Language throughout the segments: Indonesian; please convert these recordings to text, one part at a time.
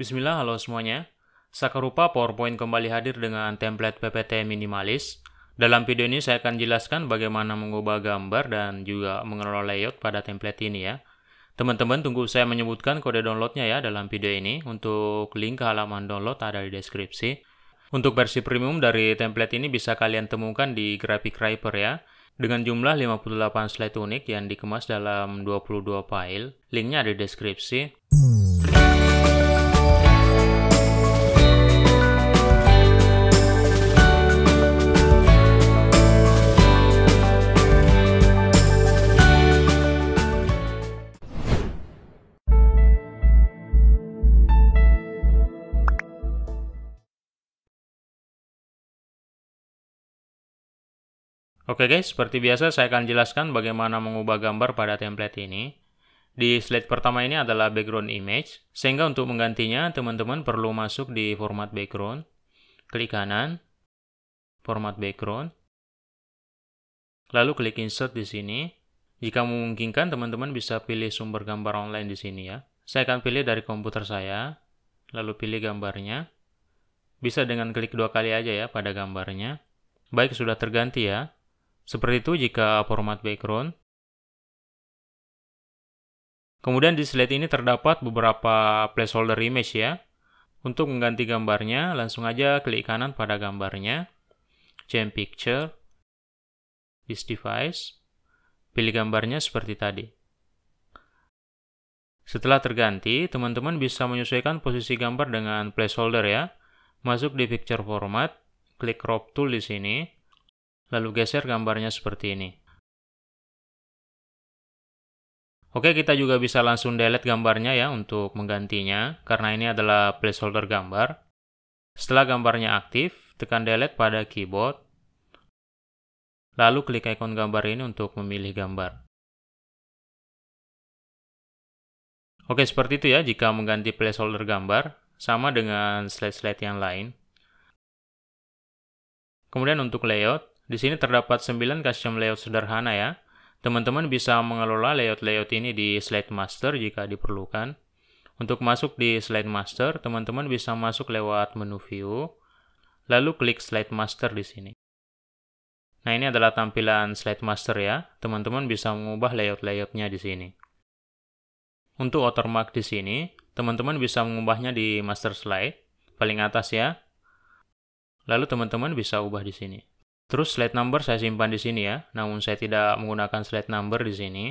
Bismillah, halo semuanya. Sakarupa PowerPoint kembali hadir dengan template PPT minimalis. Dalam video ini saya akan jelaskan bagaimana mengubah gambar dan juga mengelola layout pada template ini ya. Teman-teman tunggu saya menyebutkan kode downloadnya ya dalam video ini. Untuk link ke halaman download ada di deskripsi. Untuk versi premium dari template ini bisa kalian temukan di Graphic Riper ya dengan jumlah 58 slide unik yang dikemas dalam 22 file. Linknya ada di deskripsi. Oke guys, seperti biasa saya akan jelaskan bagaimana mengubah gambar pada template ini. Di slide pertama ini adalah background image, sehingga untuk menggantinya teman-teman perlu masuk di format background. Klik kanan, format background, lalu klik insert di sini. Jika memungkinkan teman-teman bisa pilih sumber gambar online di sini ya. Saya akan pilih dari komputer saya, lalu pilih gambarnya. Bisa dengan klik dua kali aja ya pada gambarnya. Baik, sudah terganti ya. Seperti itu jika format background. Kemudian di slide ini terdapat beberapa placeholder image ya. Untuk mengganti gambarnya, langsung aja klik kanan pada gambarnya. Change picture. This device. Pilih gambarnya seperti tadi. Setelah terganti, teman-teman bisa menyesuaikan posisi gambar dengan placeholder ya. Masuk di picture format, klik crop tool di sini, Lalu geser gambarnya seperti ini. Oke, kita juga bisa langsung delete gambarnya ya untuk menggantinya, karena ini adalah placeholder gambar. Setelah gambarnya aktif, tekan delete pada keyboard. Lalu klik ikon gambar ini untuk memilih gambar. Oke, seperti itu ya jika mengganti placeholder gambar, sama dengan slide-slide yang lain. Kemudian untuk layout, di sini terdapat 9 custom layout sederhana ya. Teman-teman bisa mengelola layout-layout ini di slide master jika diperlukan. Untuk masuk di slide master, teman-teman bisa masuk lewat menu view, lalu klik slide master di sini. Nah, ini adalah tampilan slide master ya. Teman-teman bisa mengubah layout-layoutnya di sini. Untuk watermark di sini, teman-teman bisa mengubahnya di master slide, paling atas ya. Lalu teman-teman bisa ubah di sini. Terus slide number saya simpan di sini ya, namun saya tidak menggunakan slide number di sini.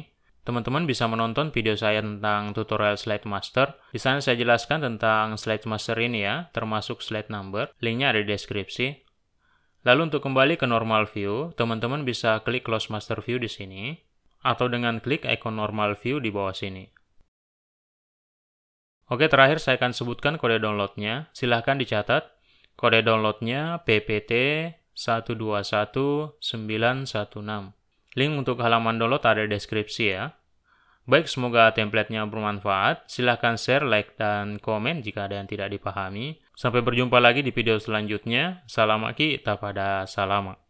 Teman-teman bisa menonton video saya tentang tutorial slide master. Di sana saya jelaskan tentang slide master ini ya, termasuk slide number. Linknya ada di deskripsi. Lalu untuk kembali ke normal view, teman-teman bisa klik close master view di sini, atau dengan klik icon normal view di bawah sini. Oke, terakhir saya akan sebutkan kode downloadnya. Silahkan dicatat. Kode downloadnya PPT 121916. Link untuk halaman download ada di deskripsi ya. Baik, semoga templatenya bermanfaat. Silahkan share, like, dan komen jika ada yang tidak dipahami. Sampai berjumpa lagi di video selanjutnya. Salam Aki, tak pada salama.